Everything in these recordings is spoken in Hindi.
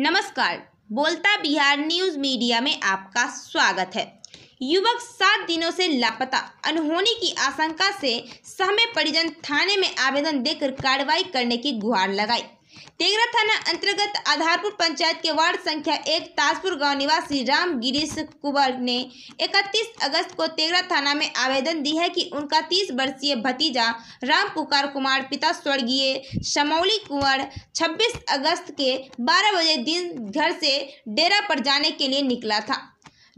नमस्कार बोलता बिहार न्यूज मीडिया में आपका स्वागत है युवक सात दिनों से लापता अनहोनी की आशंका से सहमे परिजन थाने में आवेदन देकर कार्रवाई करने की गुहार लगाई तेगरा थाना अंतर्गत आधारपुर पंचायत के वार्ड संख्या एक ताजपुर गांव निवासी राम गिरीश कुंवर ने 31 अगस्त को तेगरा थाना में आवेदन दी है कि उनका 30 वर्षीय भतीजा राम पुकार कुमार पिता स्वर्गीय शमौली कुंवर 26 अगस्त के 12 बजे दिन घर से डेरा पर जाने के लिए निकला था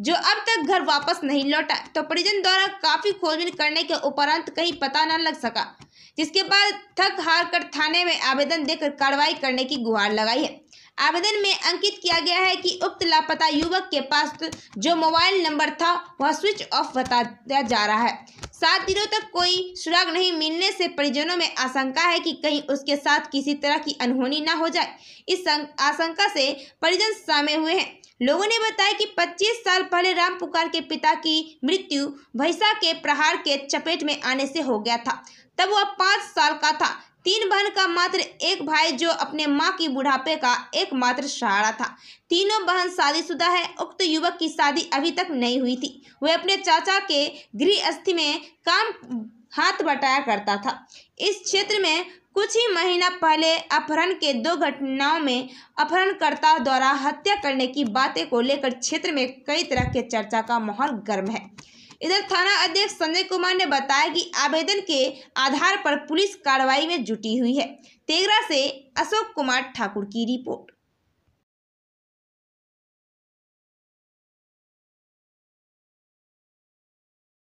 जो अब तक घर वापस नहीं लौटा तो परिजन द्वारा काफ़ी खोजबीन करने के उपरांत कहीं पता न लग सका जिसके बाद थक हार कर थाने में आवेदन देकर कार्रवाई करने की गुहार लगाई है आवेदन में अंकित किया गया है कि उक्त लापता युवक के पास जो मोबाइल नंबर था वह स्विच ऑफ बताया जा रहा है सात दिनों तक कोई सुराग नहीं मिलने से परिजनों में आशंका है कि कहीं उसके साथ किसी तरह की अनहोनी ना हो जाए इस आशंका से परिजन सामे हुए हैं लोगों ने बताया कि 25 साल पहले राम पुकार के पिता की मृत्यु भैंसा के प्रहार के चपेट में आने से हो गया था तब वह पाँच साल का था तीन बहन का मात्र एक भाई जो अपने माँ की बुढ़ापे का एकमात्र सहारा था तीनों बहन शादीशुदा है उक्त तो युवक की शादी अभी तक नहीं हुई थी वह अपने चाचा के गृहस्थी में काम हाथ बटाया करता था इस क्षेत्र में कुछ ही महीना पहले अपहरण के दो घटनाओं में अपहरणकर्ता द्वारा हत्या करने की बातें को लेकर क्षेत्र में कई तरह के चर्चा का माहौल गर्म है इधर थाना अध्यक्ष संजय कुमार ने बताया कि आवेदन के आधार पर पुलिस कार्रवाई में जुटी हुई है तेगरा से अशोक कुमार ठाकुर की रिपोर्ट